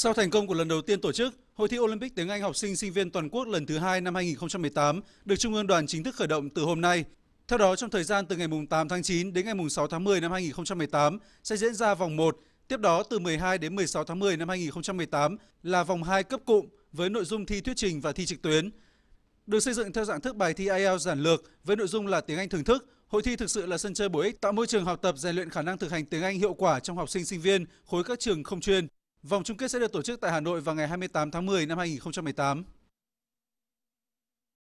Sau thành công của lần đầu tiên tổ chức, Hội thi Olympic tiếng Anh học sinh sinh viên toàn quốc lần thứ hai năm 2018 được Trung ương đoàn chính thức khởi động từ hôm nay. Theo đó, trong thời gian từ ngày 8 tháng 9 đến ngày 6 tháng 10 năm 2018 sẽ diễn ra vòng 1, tiếp đó từ 12 đến 16 tháng 10 năm 2018 là vòng 2 cấp cụm với nội dung thi thuyết trình và thi trực tuyến. Được xây dựng theo dạng thức bài thi IELTS giản lược với nội dung là tiếng Anh thưởng thức, hội thi thực sự là sân chơi bổ ích tạo môi trường học tập rèn luyện khả năng thực hành tiếng Anh hiệu quả trong học sinh sinh viên khối các trường không chuyên. Vòng chung kết sẽ được tổ chức tại Hà Nội vào ngày 28 tháng 10 năm 2018.